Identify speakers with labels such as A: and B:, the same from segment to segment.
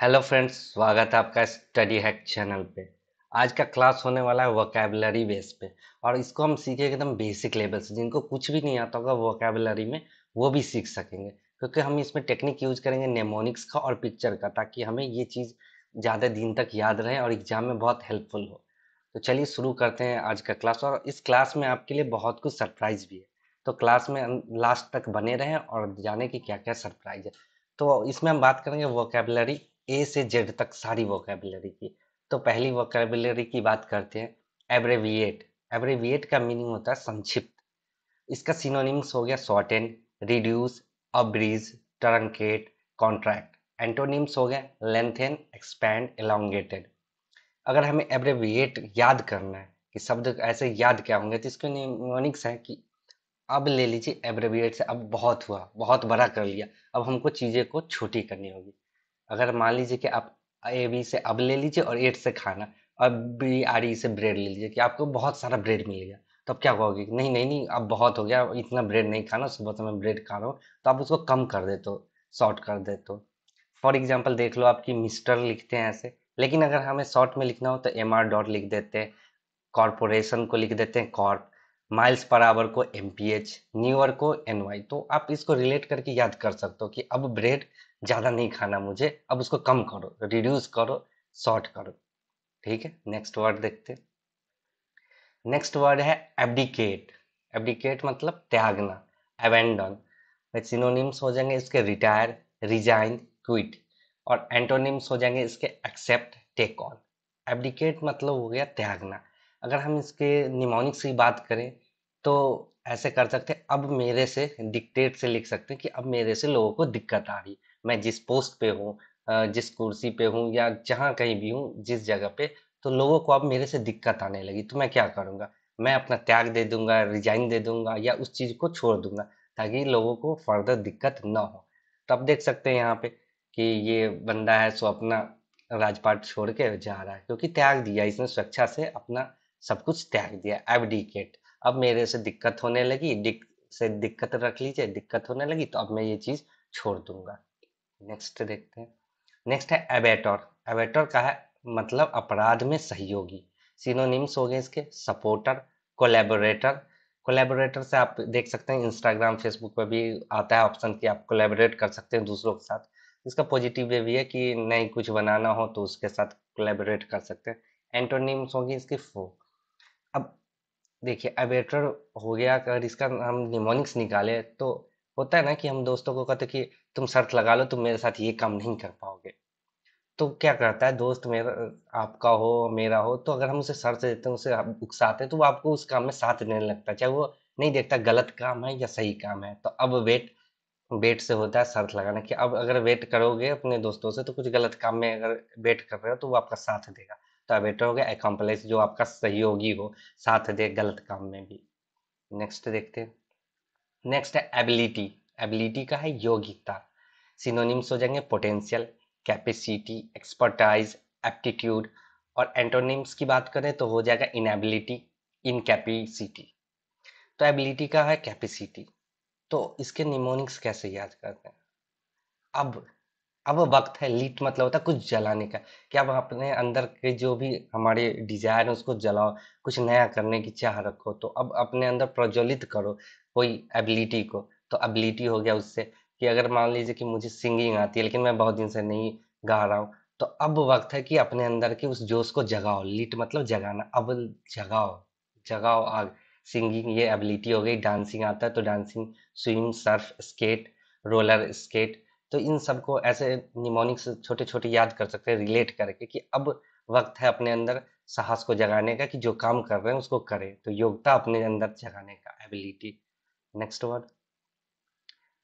A: hello friends स्वागत है आपका स्टडी हैक चैनल पे आज का क्लास होने वाला है वोकेबलरी बेस पे और इसको हम सीखेंगे एकदम बेसिक लेवल से जिनको कुछ भी नहीं आता होगा वोकेबलरी में वो भी सीख सकेंगे क्योंकि हम इसमें टेक्निक यूज करेंगे नेमोनिक्स का और पिक्चर का ताकि हमें ये चीज़ ज़्यादा दिन तक याद रहे और एग्जाम में बहुत हेल्पफुल हो तो चलिए शुरू करते हैं आज का क्लास और इस क्लास में आपके लिए बहुत कुछ सरप्राइज भी है तो क्लास में लास्ट तक बने रहें और जाने की क्या क्या सरप्राइज है तो इसमें हम बात करेंगे वोकेबलरी ए से जेड तक सारी वोकेबलरी की तो पहली वोकेबलरी की बात करते हैं एब्रेविएट एब्रेविएट का मीनिंग होता है संक्षिप्त इसका सिनोनिम्स हो गया shorten reduce abridge truncate contract antonyms हो गया लेंथेन एक्सपैंड एलोंगेटेड अगर हमें एब्रेविएट याद करना है कि शब्द ऐसे याद क्या होंगे तो इसके निमोनिक्स हैं कि अब ले लीजिए एब्रेविएट से अब बहुत हुआ बहुत बड़ा कर लिया अब हमको चीज़ें को छोटी करनी होगी अगर मान लीजिए कि आप ए बी से अब ले लीजिए और एट से खाना और बी आर ई से ब्रेड ले लीजिए कि आपको बहुत सारा ब्रेड मिलेगा तो आप क्या कहोगे नहीं नहीं नहीं अब बहुत हो गया इतना ब्रेड नहीं खाना सुबह से मैं ब्रेड खा रहा हूँ तो आप उसको कम कर देते हो शॉर्ट कर दे तो फॉर एग्जाम्पल देख लो आपकी मिस्टर लिखते हैं ऐसे लेकिन अगर हमें शॉर्ट में लिखना हो तो एम आर डॉट लिख देते हैं कॉरपोरेशन को लिख देते हैं कॉर्प माइल्स पर आवर को एम पी एच न्यूअर को एन वाई तो आप इसको रिलेट करके याद कर सकते हो कि अब ब्रेड ज़्यादा नहीं खाना मुझे अब उसको कम करो रिड्यूस करो शॉर्ट करो ठीक है नेक्स्ट वर्ड देखते नेक्स्ट वर्ड है एबडिकेट एबडिकेट मतलब त्यागना एवेंडन सिनोनिम्स हो जाएंगे इसके रिटायर रिजाइन क्विट और एंटोनिम्स हो जाएंगे इसके एक्सेप्ट टेक ऑन एबडिकेट मतलब हो गया त्यागना अगर हम इसके निमोनिक्स की बात करें तो ऐसे कर सकते हैं अब मेरे से डिक्टेट से लिख सकते हैं कि अब मेरे से लोगों को दिक्कत आ रही मैं जिस पोस्ट पे हूँ जिस कुर्सी पे हूँ या जहाँ कहीं भी हूँ जिस जगह पे तो लोगों को अब मेरे से दिक्कत आने लगी तो मैं क्या करूँगा मैं अपना त्याग दे दूंगा रिजाइन दे दूंगा या उस चीज़ को छोड़ दूंगा ताकि लोगों को फर्दर दिक्कत ना हो तो आप देख सकते हैं यहाँ पे कि ये बंदा है सो अपना राजपाट छोड़ के जा रहा है क्योंकि त्याग दिया इसने स्वेच्छा से अपना सब कुछ त्याग दिया एबडिकेट अब मेरे से दिक्कत होने लगी दिक, से दिक्कत रख लीजिए दिक्कत होने लगी तो अब मैं ये चीज़ छोड़ दूंगा नेक्स्ट देखते हैं नेक्स्ट है एबेटर एबेटोर का है मतलब अपराध में सहयोगी सिनोनिम्स हो गए इसके सपोर्टर कोलेबोरेटर कोलेबोरेटर से आप देख सकते हैं इंस्टाग्राम फेसबुक पर भी आता है ऑप्शन कि आप कोलेबोरेट कर सकते हैं दूसरों के साथ इसका पॉजिटिव वे भी है कि नहीं कुछ बनाना हो तो उसके साथ कोलेबोरेट कर सकते हैं एंटोनिम्स होगी इसकी फो अब देखिए एबेटर हो गया अगर इसका हम निमोनिक्स निकाले तो होता है ना कि हम दोस्तों को कहते कि तुम शर्त लगा लो तुम मेरे साथ ये काम नहीं कर पाओगे तो क्या करता है दोस्त मेरा आपका हो मेरा हो तो अगर हम उसे शर्त देते हैं उसे उकसाते हैं तो वो आपको उस काम में साथ देने लगता है चाहे वो नहीं देखता गलत काम है या सही काम है तो अब वेट वेट से होता है शर्त लगाना कि अब अगर वेट करोगे अपने दोस्तों से तो कुछ गलत काम में अगर वेट कर रहे हो तो वो आपका साथ देगा तो आप वेटर हो गया एकम्पलेस जो आपका सहयोगी हो साथ दे गलत काम में भी नेक्स्ट देखते हैं नेक्स्ट है एबिलिटी एबिलिटी का है योग्यता सिनोनिम्स हो जाएंगे पोटेंशियल कैपेसिटी एक्सपर्टाइज एप्टीट्यूड और एंटोनिम्स की बात करें तो हो जाएगा इनएबिलिटी इनकैपेसिटी तो एबिलिटी का है कैपेसिटी तो इसके निमोनिक्स कैसे याद करते हैं अब अब वक्त है लीट मतलब होता है कुछ जलाने का कि अब अपने अंदर के जो भी हमारे डिजायर है उसको जलाओ कुछ नया करने की चाह रखो तो अब अपने अंदर प्रज्वलित करो कोई एबिलिटी को तो एबिलिटी हो गया उससे कि अगर मान लीजिए कि मुझे सिंगिंग आती है लेकिन मैं बहुत दिन से नहीं गा रहा हूँ तो अब वक्त है कि अपने अंदर के उस जोश को जगाओ लिट मतलब जगाना अब जगाओ जगाओ आग सिंगिंग ये एबिलिटी हो गई डांसिंग आता है तो dancing swim surf skate roller skate तो इन सबको ऐसे निमोनिक्स छोटे छोटे याद कर सकते हैं रिलेट करके कि अब वक्त है अपने अंदर साहस को जगाने का कि जो काम कर रहे हैं उसको करें तो योग्यता अपने अंदर जगाने का ability next word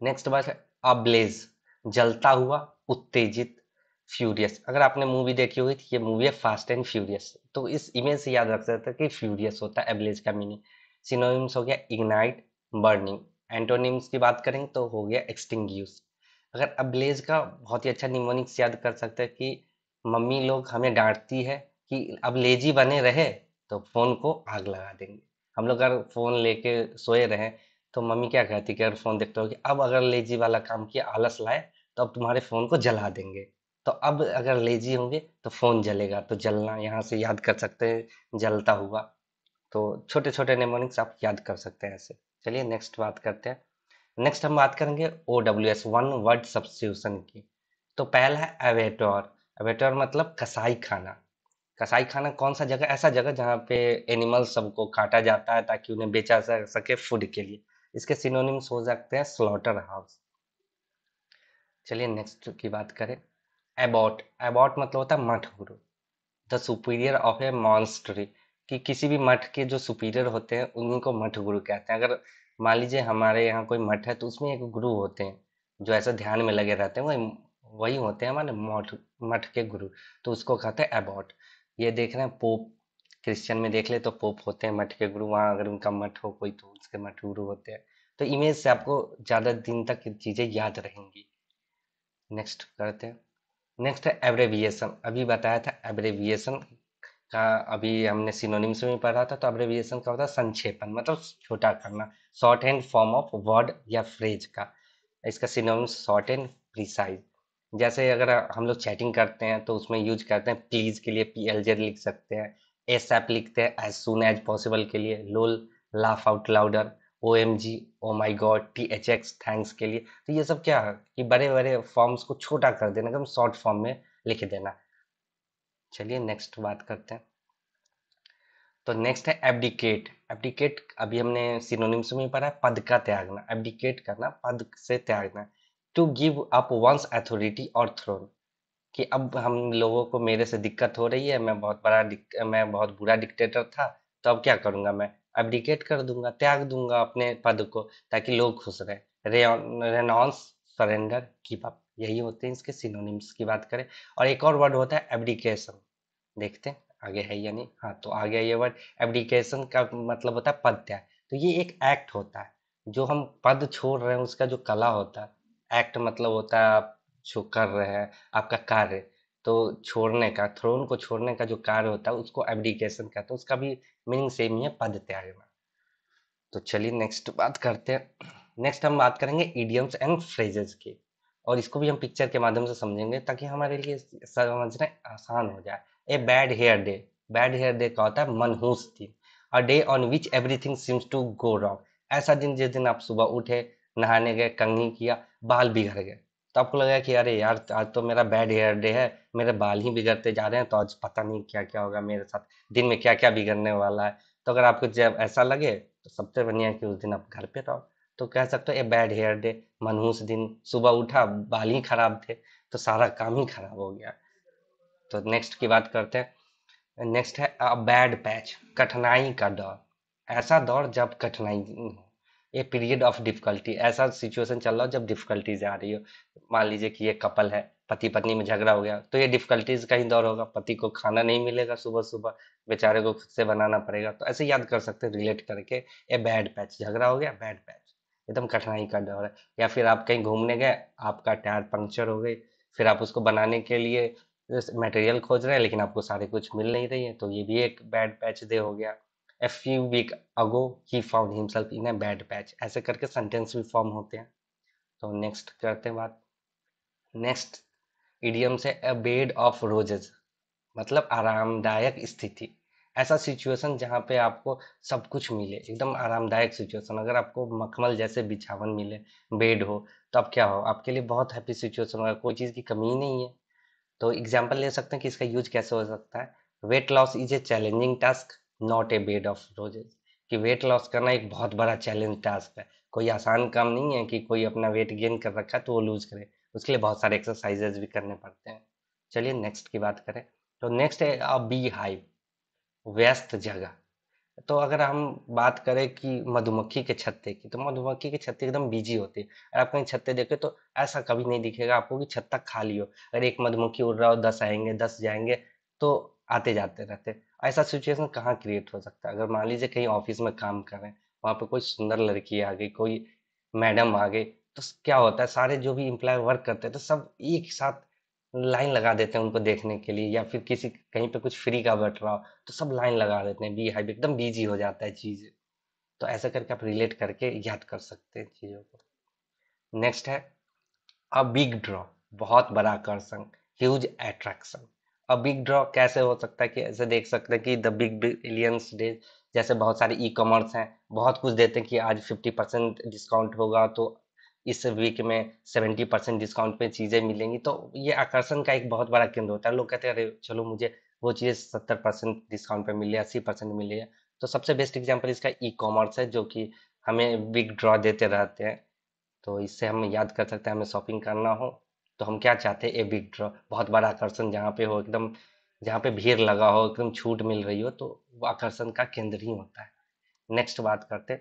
A: next word ablaze जलता हुआ उत्तेजित फ्यूरियस अगर आपने मूवी देखी होगी तो ये मूवी है फास्ट एंड फ्यूरियस तो इस इमेज से याद रख सकते कि फ्यूरियस होता है अब्लेज का मीनिंग सिनोनिम्स हो गया इग्नाइट बर्निंग एंटोनिम्स की बात करें तो हो गया एक्सटिंग अगर अब्लेज का बहुत ही अच्छा निमोनिक्स याद कर सकते हैं कि मम्मी लोग हमें डांटती है कि अब लेजी बने रहे तो फ़ोन को आग लगा देंगे हम लोग अगर फ़ोन लेके सोए रहें तो मम्मी क्या कहती कि अगर फ़ोन देखते हो कि अब अगर लेजी वाला काम किया आलस लाए तो अब तुम्हारे फ़ोन को जला देंगे तो अब अगर लेजी होंगे तो फ़ोन जलेगा तो जलना यहाँ से याद कर सकते हैं जलता हुआ तो छोटे छोटे नेमोनिक्स आप याद कर सकते हैं ऐसे चलिए नेक्स्ट बात करते हैं नेक्स्ट हम बात करेंगे O W S one word substitution की तो पहला है अवेटोर अवेटोर मतलब कसाई खाना कसाई खाना कौन सा जगह ऐसा जगह जहाँ पे एनिमल्स सबको काटा जाता है ताकि उन्हें बेचा सके फूड के लिए इसके सिनोनिम्स हो सकते हैं स्लॉटर हाउस चलिए नेक्स्ट की बात करें एबॉट एबॉट मतलब होता है मठ गुरु the superior of a monastery कि किसी भी मठ के जो सुपीरियर होते हैं उन्हीं को मठ गुरु कहते हैं अगर मान लीजिए हमारे यहाँ कोई मठ है तो उसमें एक गुरु होते हैं जो ऐसा ध्यान में लगे रहते हैं वही वही होते हैं हमारे मठ मठ के गुरु तो उसको कहते हैं एबॉट ये देख रहे हैं पोप क्रिश्चियन में देख ले तो पोप होते हैं मठ के गुरु वहाँ अगर उनका मठ हो कोई तो उसके मठ गुरु होते हैं तो इमेज से आपको ज़्यादा दिन तक चीज़ें याद रहेंगी नेक्स्ट करते हैं नेक्स्ट है एब्रेविएशन अभी बताया था एब्रेविएशन का अभी हमने सिनोनिम्स में पढ़ा था तो एब्रेविएशन का होता है संक्षेपण मतलब छोटा करना shorthand form of word या फ्रेज का इसका सिनोनिम्स शॉर्ट एंड प्रिसाइज जैसे अगर हम लोग चैटिंग करते हैं तो उसमें यूज करते हैं प्लीज़ के लिए पी एल जेड लिख सकते हैं एस एप लिखते हैं एज सुन एज पॉसिबल के लिए LOL laugh out louder O M G oh my god T H X thanks के लिए तो ये सब क्या है कि बड़े बड़े फॉर्म्स को छोटा कर देना एकदम शॉर्ट फॉर्म में लिख देना चलिए नेक्स्ट बात करते हैं तो नेक्स्ट है एबडिकेट एबडिकेट अभी हमने सिनोनिम्स में पढ़ा है पद का त्यागना एबडिकेट करना पद से त्यागना to give up one's authority और थ्रोन कि अब हम लोगों को मेरे से दिक्कत हो रही है मैं बहुत बड़ा मैं बहुत बुरा डिक्टेटर था तो अब क्या करूंगा मैं abdicate कर दूंगा त्याग दूंगा अपने पद को ताकि लोग खुश रहें रेनॉन्स सरेंडर गिव अप यही होते हैं इसके सिनोनिम्स की बात करें और एक और वर्ड होता है एब्डिकेशन देखते हैं आगे है यानी हाँ तो आगे ये वर्ड एब्डिकेशन का मतलब होता है पद त्याग तो ये एक एक्ट होता है जो हम पद छोड़ रहे हैं उसका जो कला होता है एक्ट मतलब होता है जो कर रहे हैं आपका कार्य तो छोड़ने का थ्रोन को छोड़ने का जो कार्य होता है उसको एबडिकेशन कहते हैं उसका भी मीनिंग सेम ही है पद त्याग में तो चलिए नेक्स्ट बात करते हैं नेक्स्ट हम बात करेंगे इडियम्स एंड फ्रेजेस की और इसको भी हम पिक्चर के माध्यम से समझेंगे ताकि हमारे लिए समझना आसान हो जाए a bad hair day bad hair day का होता है मनहूस दिन a day on which everything seems to go wrong ऐसा दिन जिस दिन आप सुबह उठे नहाने गए कंघी किया बाल बिगड़ गए तो आपको लगेगा कि अरे यार आज तो मेरा बैड हेयर डे है मेरे बाल ही बिगड़ते जा रहे हैं तो आज पता नहीं क्या क्या होगा मेरे साथ दिन में क्या क्या बिगड़ने वाला है तो अगर आपको जब ऐसा लगे तो सबसे बढ़िया कि उस दिन आप घर पे रहो तो कह सकते हो ए बैड हेयर डे मनहूस दिन सुबह उठा बाल ही खराब थे तो सारा काम ही खराब हो गया तो नेक्स्ट की बात करते हैं नेक्स्ट है बैड पैच कठिनाई का दौर ऐसा दौर जब कठिनाई ए पीरियड ऑफ डिफिकल्टी ऐसा सिचुएशन चल रहा हो जब डिफिकल्टीज आ रही हो मान लीजिए कि ये कपल है पति पत्नी में झगड़ा हो गया तो ये डिफिकल्टीज का ही दौर होगा पति को खाना नहीं मिलेगा सुबह सुबह बेचारे को खुद से बनाना पड़ेगा तो ऐसे याद कर सकते हैं रिलेट करके ए बैड पैच झगड़ा हो गया बैड पैच एकदम कठिनाई का दौर है या फिर आप कहीं घूमने गए आपका टायर पंक्चर हो गई फिर आप उसको बनाने के लिए मटेरियल खोज रहे हैं लेकिन आपको सारे कुछ मिल नहीं रही है तो ये भी एक बैड पैच दे हो गया ए फ्यू वीक अगो ही found himself in a bad patch ऐसे करके सेंटेंस भी फॉर्म होते हैं तो नेक्स्ट करते हैं बात नेक्स्ट इडियम से अ बेड ऑफ रोजेज मतलब आरामदायक स्थिति ऐसा सिचुएशन जहाँ पे आपको सब कुछ मिले एकदम आरामदायक सिचुएशन अगर आपको मखमल जैसे बिछावन मिले बेड हो तो आप क्या हो आपके लिए बहुत हैप्पी सिचुएशन होगा कोई चीज़ की कमी ही नहीं है तो एग्जाम्पल ले सकते हैं कि इसका यूज कैसे हो सकता है weight loss is a challenging task not a bed of roses कि वेट लॉस करना एक बहुत बड़ा चैलेंज टास्क है कोई आसान काम नहीं है कि कोई अपना वेट गेन कर रखा है तो वो लूज करे उसके लिए बहुत सारे एक्सरसाइजेज भी करने पड़ते हैं चलिए नेक्स्ट की बात करें तो नेक्स्ट है अ बी हाइव व्यस्त जगह तो अगर हम बात करें कि मधुमक्खी के छत्ते की तो मधुमक्खी के छत्ते एकदम बिजी होते हैं अगर आप कहीं छत्ते देखें तो ऐसा कभी नहीं दिखेगा आपको कि छत्ता खाली हो अगर एक मधुमक्खी उड़ रहा हो दस आएंगे दस जाएंगे तो आते जाते रहते ऐसा सिचुएशन कहाँ क्रिएट हो सकता है अगर मान लीजिए कहीं ऑफिस में काम कर रहे हैं वहाँ पर कोई सुंदर लड़की आ गई कोई मैडम आ गई तो क्या होता है सारे जो भी इम्प्लॉय वर्क करते हैं तो सब एक साथ लाइन लगा देते हैं उनको देखने के लिए या फिर किसी कहीं पे कुछ फ्री का बट रहा हो तो सब लाइन लगा देते हैं बी हाइव एकदम बिजी हो जाता है चीज़ तो ऐसा करके आप रिलेट करके याद कर सकते हैं चीज़ों को नेक्स्ट है अ बिग ड्रॉ बहुत बड़ा आकर्षण ह्यूज एट्रैक्शन अब बिग ड्रॉ कैसे हो सकता है कि ऐसे देख सकते हैं कि द बिग बिलियंस डे जैसे बहुत सारे ई कॉमर्स हैं बहुत कुछ देते हैं कि आज फिफ्टी परसेंट डिस्काउंट होगा तो इस वीक में सेवेंटी परसेंट डिस्काउंट पे चीज़ें मिलेंगी तो ये आकर्षण का एक बहुत बड़ा केंद्र होता है लोग कहते हैं अरे चलो मुझे वो चीज़ सत्तर परसेंट डिस्काउंट पर मिले अस्सी परसेंट मिले तो सबसे बेस्ट एग्जाम्पल इसका ई कॉमर्स है जो कि हमें बिग ड्रॉ देते रहते हैं तो इससे हम याद कर सकते हैं हमें शॉपिंग करना हो तो हम क्या चाहते हैं ए बिग ड्रॉ बहुत बड़ा आकर्षण जहाँ पे हो एकदम जहाँ पे भीड़ लगा हो एकदम छूट मिल रही हो तो वो आकर्षण का केंद्र ही होता है नेक्स्ट बात करते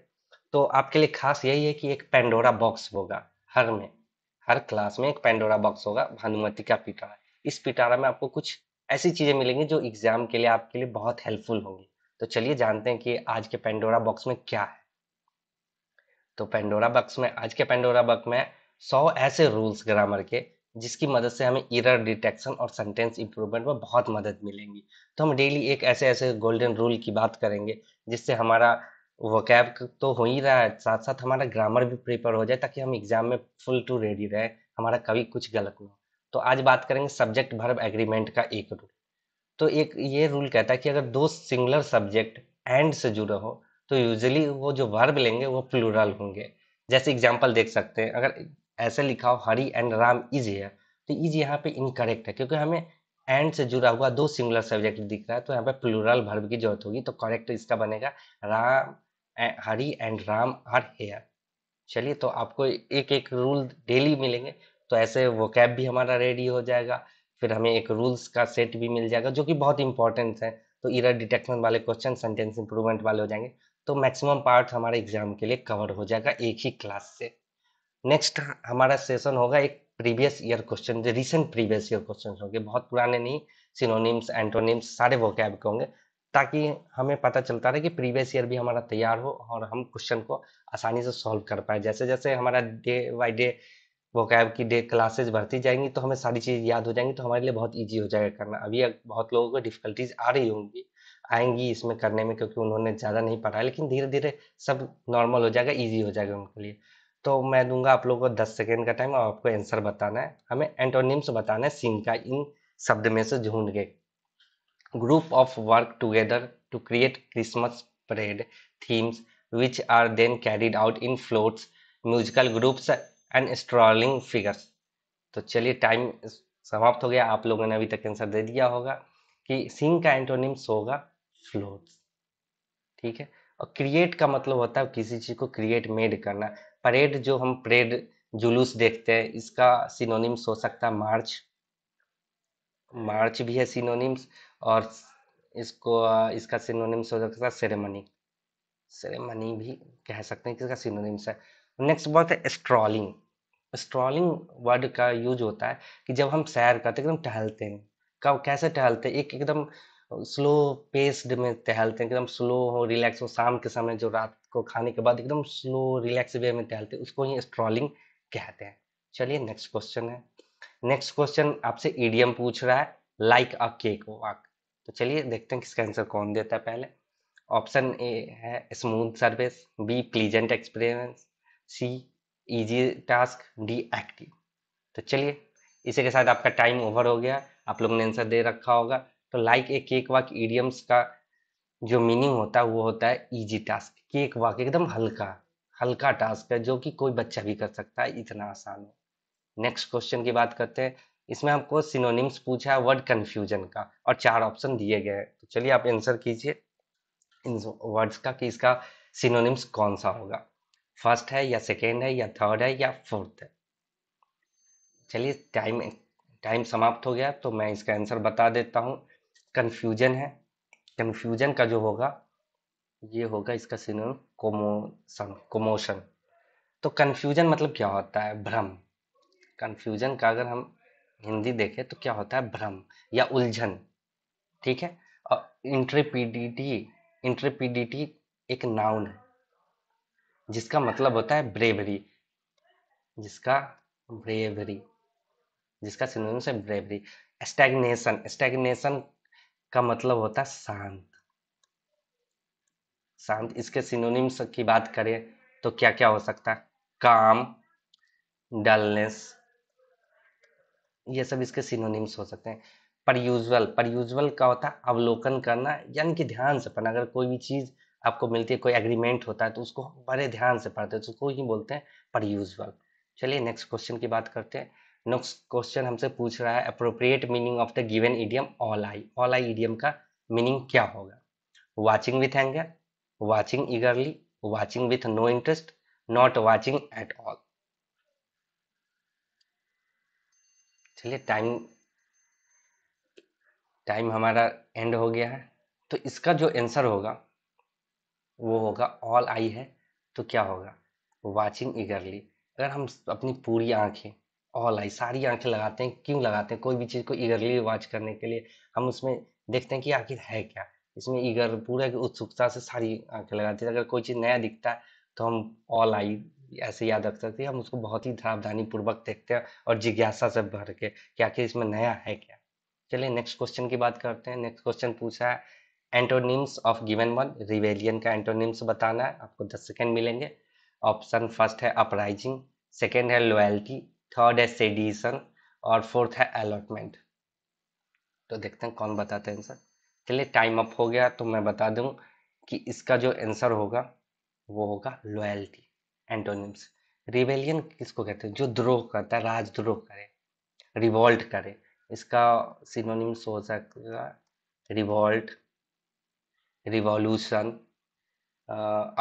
A: तो आपके लिए खास यही है कि एक पेंडोरा बॉक्स होगा हर में हर क्लास में एक पेंडोरा बॉक्स होगा भानुमति का पिटारा इस पिटारा में आपको कुछ ऐसी चीज़ें मिलेंगी जो एग्जाम के लिए आपके लिए बहुत हेल्पफुल होंगी तो चलिए जानते हैं कि आज के पेंडोरा बॉक्स में क्या है तो पेंडोरा बॉक्स में आज के पेंडोरा बॉक्स में सौ ऐसे रूल्स ग्रामर के जिसकी मदद से हमें इरर डिटेक्शन और सेंटेंस इंप्रूवमेंट में बहुत मदद मिलेंगी तो हम डेली एक ऐसे ऐसे गोल्डन रूल की बात करेंगे जिससे हमारा वकैब तो हो ही रहा है साथ साथ हमारा ग्रामर भी प्रिपेयर हो जाए ताकि हम एग्जाम में फुल टू रेडी रहे हमारा कभी कुछ गलत ना हो तो आज बात करेंगे सब्जेक्ट भर्ब एग्रीमेंट का एक रूल तो एक ये रूल कहता है कि अगर दो सिंगुलर सब्जेक्ट एंड से जुड़े हो तो यूजली वो जो वर्ब लेंगे वो प्लूरल होंगे जैसे एग्जाम्पल देख सकते हैं अगर ऐसे लिखा हो Hari and Ram is here तो इज यहाँ पे इनकरेक्ट है क्योंकि हमें एंड से जुड़ा हुआ दो सिंगुलर सब्जेक्ट दिख रहा है तो यहाँ पे प्लूरल भर्व की जरूरत होगी तो करेक्ट इसका बनेगा Ram Hari and Ram are here चलिए तो आपको एक एक रूल डेली मिलेंगे तो ऐसे वो कैब भी हमारा रेडी हो जाएगा फिर हमें एक रूल्स का सेट भी मिल जाएगा जो कि बहुत इंपॉर्टेंट है तो इरर डिटेक्शन वाले क्वेश्चन सेंटेंस इंप्रूवमेंट वाले हो जाएंगे तो मैक्सिमम पार्ट हमारे एग्जाम के लिए कवर हो जाएगा एक ही क्लास से नेक्स्ट हमारा सेशन होगा एक प्रीवियस ईयर क्वेश्चन जो रिसेंट प्रीवियस ईयर क्वेश्चन होंगे बहुत पुराने नहीं सिनोनिम्स एंटोनिम्स सारे वो के होंगे ताकि हमें पता चलता रहे कि प्रीवियस ईयर भी हमारा तैयार हो और हम क्वेश्चन को आसानी से सॉल्व कर पाए जैसे जैसे हमारा डे बाई डे वोकैब की डे क्लासेज बढ़ती जाएंगी तो हमें सारी चीज़ याद हो जाएंगी तो हमारे लिए बहुत ईजी हो जाएगा करना अभी बहुत लोगों को डिफिकल्टीज आ रही होंगी आएंगी इसमें करने में क्योंकि उन्होंने ज़्यादा नहीं पढ़ा लेकिन धीरे धीरे सब नॉर्मल हो जाएगा ईजी हो जाएगा उनके लिए तो मैं दूंगा आप लोगों को दस सेकेंड का टाइम और आपको आंसर बताना है हमें एंटोनिम्स बताना है सीन का इन शब्द में से ढूंढ के group of work together to create Christmas parade themes which are then carried out in floats musical groups and strolling figures तो चलिए टाइम समाप्त हो गया आप लोगों ने अभी तक आंसर दे दिया होगा कि सिंह का एंटोनिम्स होगा फ्लोट्स ठीक है और क्रिएट का मतलब होता है किसी चीज़ को क्रिएट मेड करना परेड जो हम परेड जुलूस देखते हैं इसका सिनोनिम्स हो सकता है मार्च मार्च भी है सिनोनिम्स और इसको इसका सिनोनिम्स हो सकता है सेरेमनी सेरेमनी भी कह सकते हैं किसका सिनोनिम्स है नेक्स्ट बात है स्ट्रॉलिंग स्ट्रॉलिंग वर्ड का यूज होता है कि जब हम सैर करते एकदम टहलते हैं कब कैसे टहलते हैं एक एकदम स्लो पेस्ड में टहलते हैं एकदम स्लो हो रिलैक्स हो शाम के समय जो रात को खाने के बाद एकदम स्लो रिलैक्स वे में टहलते हैं उसको ही स्ट्रॉलिंग कहते हैं चलिए नेक्स्ट क्वेश्चन है नेक्स्ट क्वेश्चन आपसे ईडीएम पूछ रहा है लाइक अ केक वॉक तो चलिए देखते हैं किसका आंसर कौन देता है पहले ऑप्शन ए है smooth service B pleasant experience C easy task D active तो चलिए इसी के साथ आपका टाइम ओवर हो गया आप लोग ने आंसर दे रखा होगा तो like a cake walk idioms का जो मीनिंग होता है वो होता है इजी टास्क केक वाक एकदम हल्का हल्का टास्क है जो कि कोई बच्चा भी कर सकता है इतना आसान है नेक्स्ट क्वेश्चन की बात करते हैं इसमें आपको सिनोनिम्स पूछा है वर्ड कन्फ्यूजन का और चार ऑप्शन दिए गए हैं तो चलिए आप आंसर कीजिए इन वर्ड्स का कि इसका सिनोनिम्स कौन सा होगा फर्स्ट है या सेकेंड है या थर्ड है या फोर्थ है चलिए टाइम टाइम समाप्त हो गया तो मैं इसका आंसर बता देता हूँ कन्फ्यूजन है कन्फ्यूजन का जो होगा ये होगा इसका सिनोनिम कोमोशन कोमोशन तो कन्फ्यूजन मतलब क्या होता है भ्रम कन्फ्यूजन का अगर हम हिंदी देखें तो क्या होता है भ्रम या उलझन ठीक है और इंट्रेपिडिटी इंट्रेपिडिटी एक नाउन है जिसका मतलब होता है ब्रेवरी जिसका ब्रेवरी जिसका सिनोनिम है ब्रेवरी स्टैग्नेशन स्टैग्नेशन का मतलब होता है शांत शांत इसके सिनोनिम्स की बात करें तो क्या क्या हो सकता है काम डलनेस ये सब इसके सिनोनिम्स हो सकते हैं पर यूजल पर यूजल का होता है अवलोकन करना यानी कि ध्यान से पढ़ना अगर कोई भी चीज़ आपको मिलती है कोई एग्रीमेंट होता है तो उसको बड़े ध्यान से पढ़ते हैं तो उसको ही बोलते हैं पर यूजल चलिए नेक्स्ट क्वेश्चन की बात करते हैं नेक्स्ट क्वेश्चन हमसे पूछ रहा है appropriate meaning of the given idiom all eye all eye idiom का मीनिंग क्या होगा watching with anger watching eagerly watching with no interest not watching at all चलिए टाइम टाइम हमारा एंड हो गया है तो इसका जो आंसर होगा वो होगा ऑल आई है तो क्या होगा वाचिंग ईगरली अगर हम अपनी पूरी आंखें ऑल आई सारी आंखें लगाते हैं क्यों लगाते हैं कोई भी चीज़ को ईगरली वॉच करने के लिए हम उसमें देखते हैं कि आखिर है क्या इसमें ईगर पूरे उत्सुकता से सारी आंखें लगाते हैं अगर कोई चीज़ नया दिखता है तो हम ऑल आई ऐसे याद रख सकते हैं हम उसको बहुत ही सावधानी पूर्वक देखते हैं और जिज्ञासा से भर के कि आखिर इसमें नया है क्या चलिए नेक्स्ट क्वेश्चन की बात करते हैं नेक्स्ट क्वेश्चन पूछा है antonyms of given one rebellion का एंटोनिम्स बताना है आपको दस सेकेंड मिलेंगे ऑप्शन फर्स्ट है अपराइजिंग सेकेंड है लॉयल्टी थर्ड है सेडिशन और फोर्थ है अलॉटमेंट तो देखते हैं कौन बताते हैं आंसर चलिए टाइम अप हो गया तो मैं बता दूं कि इसका जो आंसर होगा वो होगा लॉयल्टी एंटोनिम्स रिवेलियन किसको कहते हैं जो द्रोह करता है राजद्रोह करे रिवॉल्ट करे इसका सिनोनिम्स हो सकता रिवॉल्ट रिवॉल्यूशन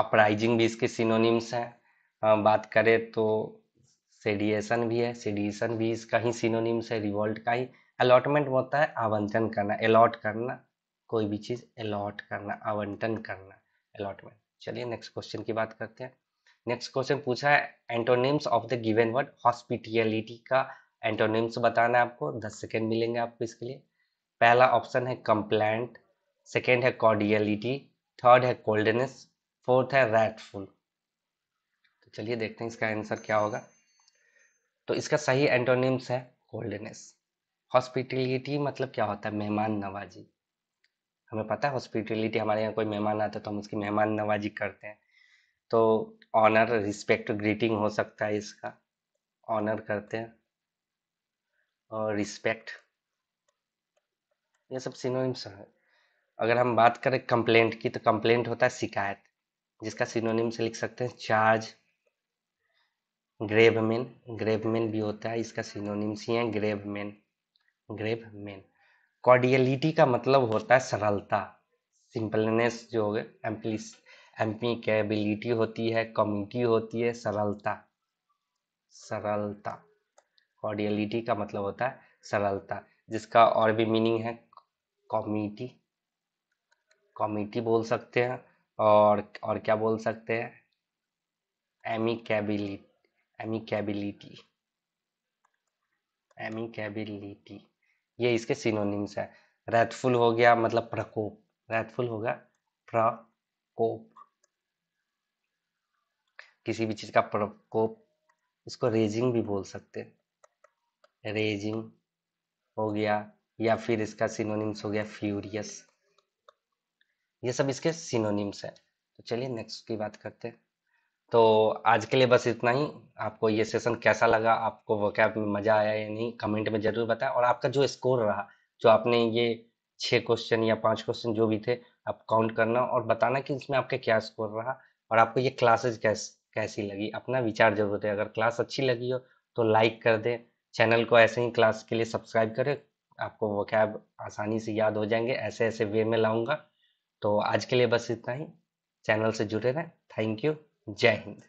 A: अपराइजिंग भी इसके सिनोनिम्स हैं बात करें तो सेडिएशन भी है सेडिएशन भी इसका ही सिनोनिम्स है रिवॉल्ट का ही अलॉटमेंट होता है आवंटन करना अलॉट करना कोई भी चीज़ अलॉट करना आवंटन करना अलॉटमेंट चलिए नेक्स्ट क्वेश्चन की बात करते हैं नेक्स्ट क्वेश्चन पूछा है antonyms of the given word hospitality का एंटोनिम्स बताना है आपको दस सेकेंड मिलेंगे आपको इसके लिए पहला ऑप्शन है कंप्लेंट सेकेंड है कॉर्डियलिटी थर्ड है कोल्डनेस फोर्थ है रैटफुल तो चलिए देखते हैं इसका आंसर क्या होगा तो इसका सही एंटोनिम्स है कोल्डनेस हॉस्पिटलिटी मतलब क्या होता है मेहमान नवाजी हमें पता है हॉस्पिटलिटी हमारे यहाँ कोई मेहमान आता है तो हम उसकी मेहमान नवाजी करते हैं तो ऑनर रिस्पेक्ट ग्रीटिंग हो सकता है इसका ऑनर करते हैं और रिस्पेक्ट ये सब सिनोनिम्स हैं अगर हम बात करें कंप्लेंट की तो कंप्लेंट होता है शिकायत जिसका सिनोनिम्स लिख सकते हैं चार्ज ग्रेवमेन ग्रेवमेन भी होता है इसका सिनोनिम्स ही है ग्रेवमेन ग्रेवमेन कॉर्डियलिटी का मतलब होता है सरलता सिंपलनेस जो हो एम्पलिस कैबिलिटी होती है कम्युनिटी होती है सरलता सरलता कॉर्डियलिटी का मतलब होता है सरलता जिसका और भी मीनिंग है कॉम्युनिटी कॉम्युनिटी बोल सकते हैं और और क्या बोल सकते हैं एमिकेबिलिटी एमिकेबिलिटी एमिकेबिलिटी ये इसके सिनोनिम्स है रेथफुल हो गया मतलब प्रकोप रेथफुल गया प्रकोप किसी भी चीज का प्रकोप इसको रेजिंग भी बोल सकते हैं रेजिंग हो गया या फिर इसका सिनोनिम्स हो गया फ्यूरियस ये सब इसके सिनोनिम्स है तो चलिए नेक्स्ट की बात करते हैं तो आज के लिए बस इतना ही आपको ये सेशन कैसा लगा आपको वोकैब में मज़ा आया या नहीं कमेंट में ज़रूर बताएं और आपका जो स्कोर रहा जो आपने ये छः क्वेश्चन या पाँच क्वेश्चन जो भी थे आप काउंट करना और बताना कि इसमें आपका क्या स्कोर रहा और आपको ये क्लासेज कैस कैसी लगी अपना विचार जरूर दें अगर क्लास अच्छी लगी हो तो लाइक कर दें चैनल को ऐसे ही क्लास के लिए सब्सक्राइब करें आपको वो कैब आसानी से याद हो जाएंगे ऐसे ऐसे वे में लाऊंगा तो आज के लिए बस इतना ही चैनल से जुड़े रहें थैंक यू जय हिंद